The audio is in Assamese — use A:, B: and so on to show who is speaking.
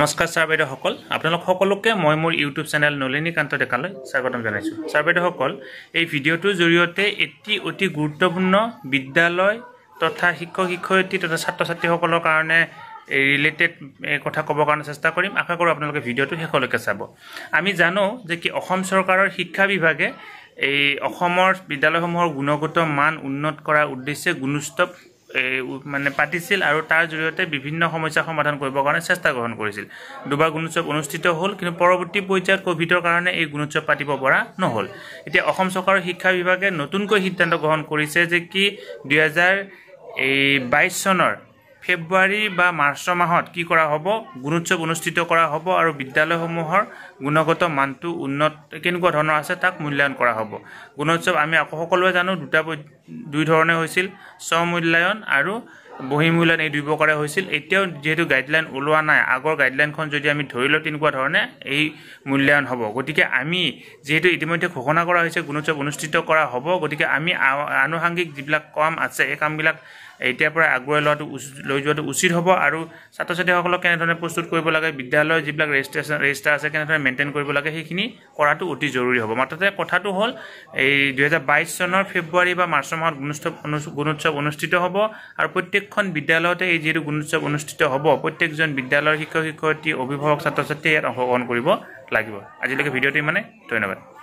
A: নমস্কাৰ ছাৰ বাইদেউসকল আপোনালোক সকলোকে মই মোৰ ইউটিউব চেনেল নলিনীকান্ত ডেকালৈ স্বাগতম জনাইছোঁ ছাৰ বাইদেউসকল এই ভিডিঅ'টোৰ জৰিয়তে এটি অতি গুৰুত্বপূৰ্ণ বিদ্যালয় তথা শিক্ষক শিক্ষয়িত্ৰী তথা ছাত্ৰ ছাত্ৰীসকলৰ কাৰণে ৰিলেটেড কথা ক'বৰ কাৰণে চেষ্টা কৰিম আশা কৰোঁ আপোনালোকে ভিডিঅ'টো শেষলৈকে চাব আমি জানো যে কি অসম চৰকাৰৰ শিক্ষা বিভাগে এই অসমৰ বিদ্যালয়সমূহৰ গুণগত মান উন্নত কৰাৰ উদ্দেশ্যে গুণোৎসৱ মানে পাতিছিল আৰু তাৰ জৰিয়তে বিভিন্ন সমস্যা সমাধান কৰিবৰ কাৰণে চেষ্টা গ্ৰহণ কৰিছিল দুবাৰ গুণোৎসৱ অনুষ্ঠিত হ'ল কিন্তু পৰৱৰ্তী পৰ্যায়ত কভিডৰ কাৰণে এই গুণোৎসৱ পাতিব পৰা নহ'ল এতিয়া অসম চৰকাৰৰ শিক্ষা বিভাগে নতুনকৈ সিদ্ধান্ত গ্ৰহণ কৰিছে যে কি দুহেজাৰ এই বাইছ চনৰ ফেব্ৰুৱাৰী বা মাৰ্চৰ মাহত কি কৰা হ'ব গুণোৎসৱ অনুষ্ঠিত কৰা হ'ব আৰু বিদ্যালয়সমূহৰ গুণগত মানটো উন্নত কেনেকুৱা ধৰণৰ আছে তাক মূল্যায়ন কৰা হ'ব গুণোৎসৱ আমি আকৌ সকলোৱে জানো দুটা দুই ধৰণে হৈছিল স্বমূল্যায়ন আৰু বহিমূল্যায়ন এই দুই প্ৰকাৰে হৈছিল এতিয়াও যিহেতু গাইডলাইন ওলোৱা নাই আগৰ গাইডলাইনখন যদি আমি ধৰি লওঁ তেনেকুৱা ধৰণে এই মূল্যায়ন হ'ব গতিকে আমি যিহেতু ইতিমধ্যে ঘোষণা কৰা হৈছে গুণোৎসৱ অনুষ্ঠিত কৰা হ'ব গতিকে আমি আনুষাংগিক যিবিলাক কাম আছে এই কামবিলাক এতিয়াৰ পৰা আগুৱাই লোৱাটো লৈ যোৱাটো উচিত হ'ব আৰু ছাত্ৰ ছাত্ৰীসকলক কেনেধৰণে প্ৰস্তুত কৰিব লাগে বিদ্যালয়ৰ যিবিলাক ৰেজিষ্ট্ৰেশ্যন ৰেজিষ্টাৰ আছে কেনেধৰণে মেইনটেইন কৰিব লাগে সেইখিনি কৰাটো অতি জৰুৰী হ'ব মাত্ৰতে কথাটো হ'ল এই দুহেজাৰ বাইছ চনৰ ফেব্ৰুৱাৰী বা মাৰ্চ মাহত গুণোৎসৱ গুণোৎসৱ অনুষ্ঠিত হ'ব আৰু প্ৰত্যেকখন বিদ্যালয়তে এই যিহেতু গুণোৎসৱ অনুষ্ঠিত হ'ব প্ৰত্যেকজন বিদ্যালয়ৰ শিক্ষক শিক্ষয়িত্ৰী অভিভাৱক ছাত্ৰ ছাত্ৰীয়ে ইয়াত অংশগ্ৰহণ কৰিব লাগিব আজিলৈকে ভিডিঅ'টো ইমানে ধন্যবাদ